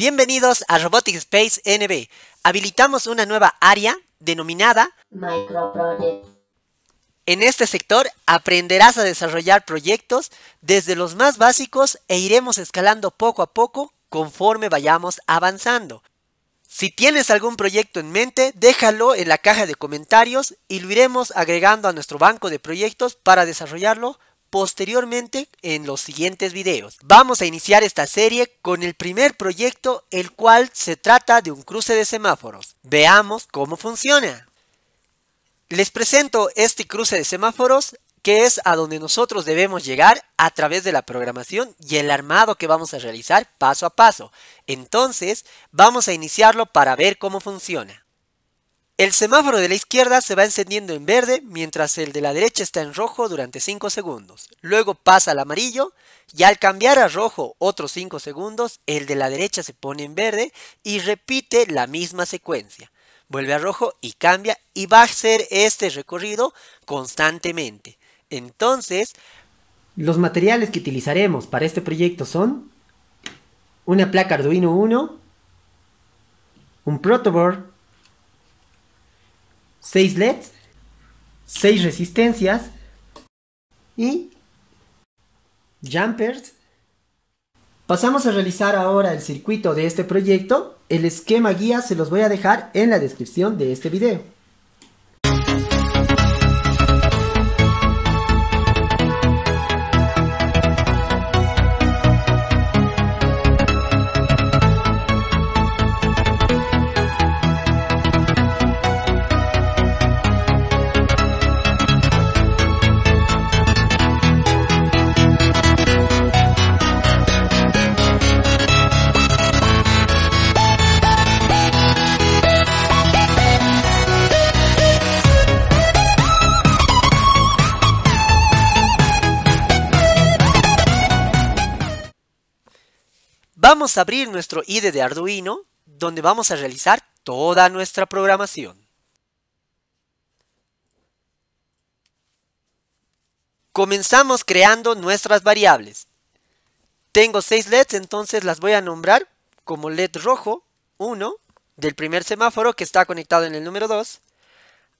Bienvenidos a Robotic Space NB. Habilitamos una nueva área denominada Microproject. En este sector aprenderás a desarrollar proyectos desde los más básicos e iremos escalando poco a poco conforme vayamos avanzando. Si tienes algún proyecto en mente, déjalo en la caja de comentarios y lo iremos agregando a nuestro banco de proyectos para desarrollarlo posteriormente en los siguientes videos. Vamos a iniciar esta serie con el primer proyecto, el cual se trata de un cruce de semáforos. Veamos cómo funciona. Les presento este cruce de semáforos que es a donde nosotros debemos llegar a través de la programación y el armado que vamos a realizar paso a paso. Entonces, vamos a iniciarlo para ver cómo funciona. El semáforo de la izquierda se va encendiendo en verde mientras el de la derecha está en rojo durante 5 segundos. Luego pasa al amarillo y al cambiar a rojo otros 5 segundos, el de la derecha se pone en verde y repite la misma secuencia. Vuelve a rojo y cambia y va a hacer este recorrido constantemente. Entonces, los materiales que utilizaremos para este proyecto son una placa Arduino 1, un protoboard, 6 LEDs, 6 resistencias y jumpers. Pasamos a realizar ahora el circuito de este proyecto. El esquema guía se los voy a dejar en la descripción de este video. Vamos a abrir nuestro IDE de Arduino, donde vamos a realizar toda nuestra programación. Comenzamos creando nuestras variables. Tengo 6 LEDs, entonces las voy a nombrar como LED rojo 1 del primer semáforo que está conectado en el número 2,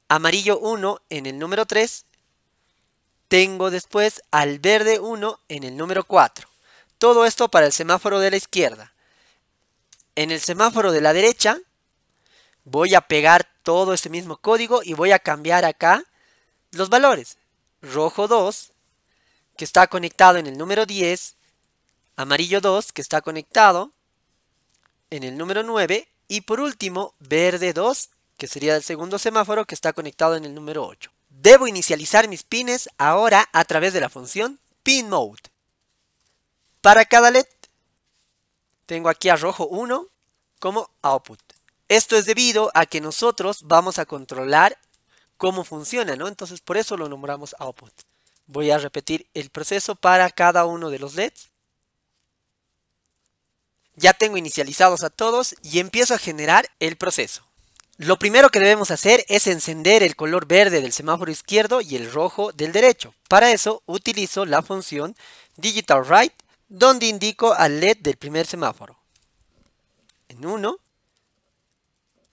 amarillo 1 en el número 3, tengo después al verde 1 en el número 4. Todo esto para el semáforo de la izquierda. En el semáforo de la derecha voy a pegar todo este mismo código y voy a cambiar acá los valores. Rojo 2, que está conectado en el número 10. Amarillo 2, que está conectado en el número 9. Y por último, verde 2, que sería el segundo semáforo que está conectado en el número 8. Debo inicializar mis pines ahora a través de la función pinMode. Para cada LED tengo aquí a rojo 1 como output. Esto es debido a que nosotros vamos a controlar cómo funciona, ¿no? Entonces por eso lo nombramos output. Voy a repetir el proceso para cada uno de los LEDs. Ya tengo inicializados a todos y empiezo a generar el proceso. Lo primero que debemos hacer es encender el color verde del semáforo izquierdo y el rojo del derecho. Para eso utilizo la función digitalWrite donde indico al LED del primer semáforo. En 1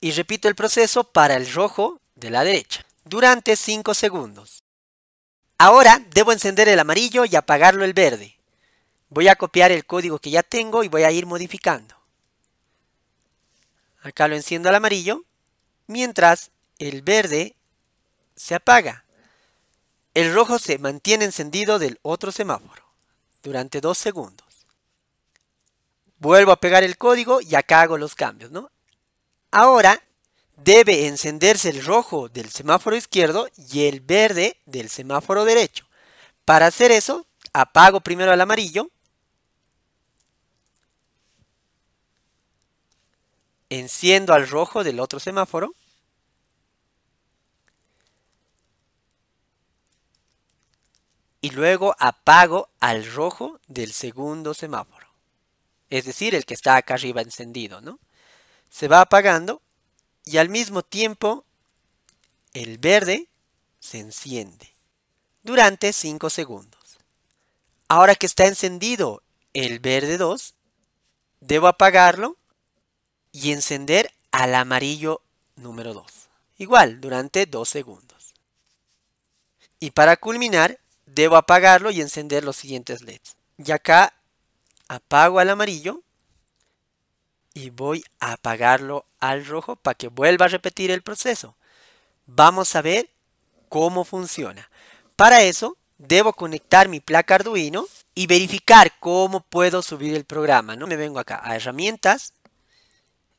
y repito el proceso para el rojo de la derecha durante 5 segundos. Ahora debo encender el amarillo y apagarlo el verde. Voy a copiar el código que ya tengo y voy a ir modificando. Acá lo enciendo al amarillo, mientras el verde se apaga. El rojo se mantiene encendido del otro semáforo durante dos segundos. Vuelvo a pegar el código y acá hago los cambios, Ahora debe encenderse el rojo del semáforo izquierdo y el verde del semáforo derecho. Para hacer eso, apago primero el amarillo. Enciendo al rojo del otro semáforo. y luego apago al rojo del segundo semáforo. Es decir, el que está acá arriba encendido, ¿no? Se va apagando y al mismo tiempo el verde se enciende durante 5 segundos. Ahora que está encendido el verde 2, debo apagarlo y encender al amarillo número 2. Igual, durante 2 segundos. Y para culminar, debo apagarlo y encender los siguientes LEDs. Y acá apago al amarillo y voy a apagarlo al rojo para que vuelva a repetir el proceso. Vamos a ver cómo funciona. Para eso debo conectar mi placa Arduino y verificar cómo puedo subir el programa. ¿no? Me vengo acá a herramientas,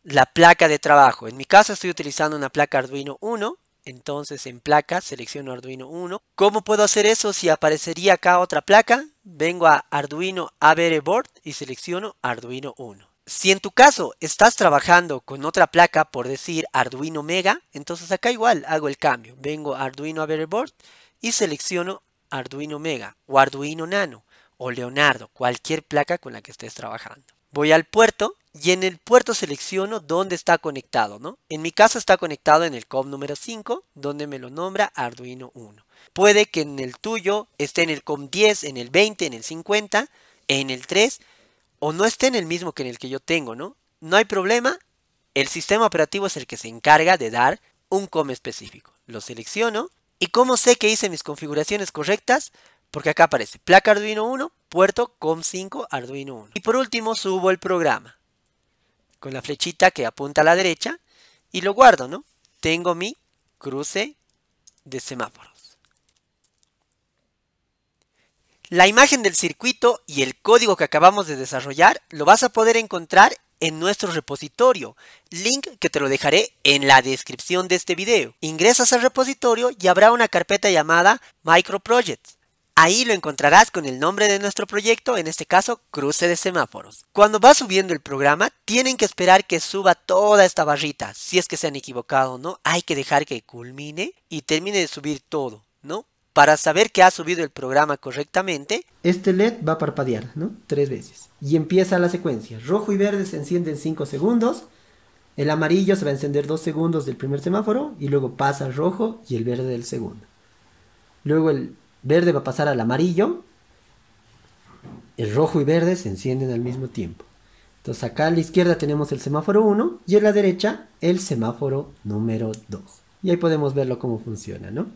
la placa de trabajo. En mi caso estoy utilizando una placa Arduino 1 entonces en placa selecciono Arduino 1. ¿Cómo puedo hacer eso si aparecería acá otra placa? Vengo a Arduino ABR Board y selecciono Arduino 1. Si en tu caso estás trabajando con otra placa, por decir Arduino Mega, entonces acá igual hago el cambio. Vengo a Arduino ABR Board y selecciono Arduino Mega o Arduino Nano o Leonardo, cualquier placa con la que estés trabajando voy al puerto y en el puerto selecciono dónde está conectado, ¿no? En mi caso está conectado en el COM número 5, donde me lo nombra Arduino 1. Puede que en el tuyo esté en el COM 10, en el 20, en el 50, en el 3, o no esté en el mismo que en el que yo tengo, ¿no? No hay problema, el sistema operativo es el que se encarga de dar un COM específico. Lo selecciono, ¿y cómo sé que hice mis configuraciones correctas? Porque acá aparece placa Arduino 1, puerto COM5 Arduino 1. Y por último subo el programa con la flechita que apunta a la derecha y lo guardo, ¿no? Tengo mi cruce de semáforos. La imagen del circuito y el código que acabamos de desarrollar lo vas a poder encontrar en nuestro repositorio, link que te lo dejaré en la descripción de este video. Ingresas al repositorio y habrá una carpeta llamada Microprojects. Ahí lo encontrarás con el nombre de nuestro proyecto, en este caso cruce de semáforos. Cuando va subiendo el programa, tienen que esperar que suba toda esta barrita. Si es que se han equivocado o no, hay que dejar que culmine y termine de subir todo, ¿no? Para saber que ha subido el programa correctamente, este LED va a parpadear, ¿no? Tres veces. Y empieza la secuencia. Rojo y verde se encienden cinco segundos. El amarillo se va a encender dos segundos del primer semáforo y luego pasa el rojo y el verde del segundo. Luego el Verde va a pasar al amarillo. El rojo y verde se encienden al mismo tiempo. Entonces acá a la izquierda tenemos el semáforo 1 y a la derecha el semáforo número 2. Y ahí podemos verlo cómo funciona, ¿no?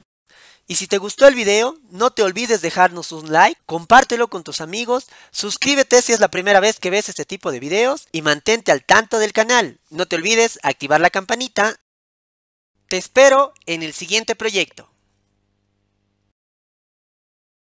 Y si te gustó el video, no te olvides dejarnos un like, compártelo con tus amigos, suscríbete si es la primera vez que ves este tipo de videos y mantente al tanto del canal. No te olvides activar la campanita. Te espero en el siguiente proyecto.